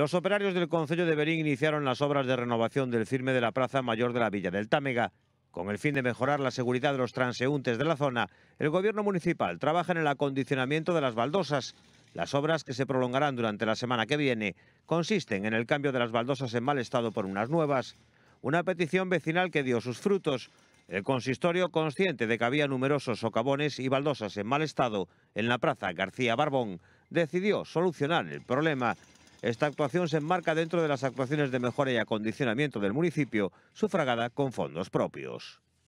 Los operarios del Concello de Berín iniciaron las obras de renovación del firme de la Plaza Mayor de la Villa del Támega. Con el fin de mejorar la seguridad de los transeúntes de la zona, el Gobierno Municipal trabaja en el acondicionamiento de las baldosas. Las obras que se prolongarán durante la semana que viene consisten en el cambio de las baldosas en mal estado por unas nuevas. Una petición vecinal que dio sus frutos. El consistorio, consciente de que había numerosos socavones y baldosas en mal estado en la Plaza García Barbón, decidió solucionar el problema esta actuación se enmarca dentro de las actuaciones de mejora y acondicionamiento del municipio, sufragada con fondos propios.